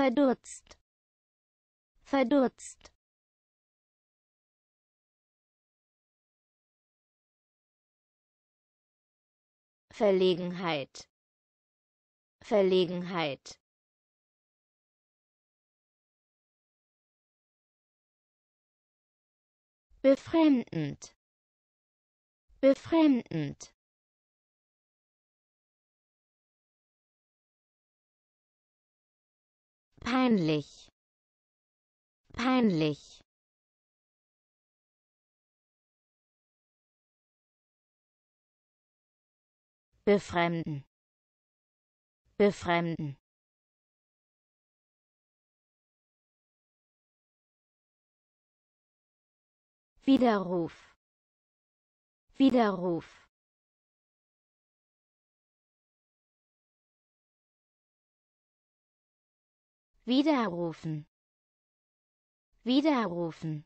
verdutzt, verdutzt. Verlegenheit, Verlegenheit. Befremdend, befremdend. peinlich peinlich befremden befremden Widerruf Widerruf Widerrufen. Widerrufen.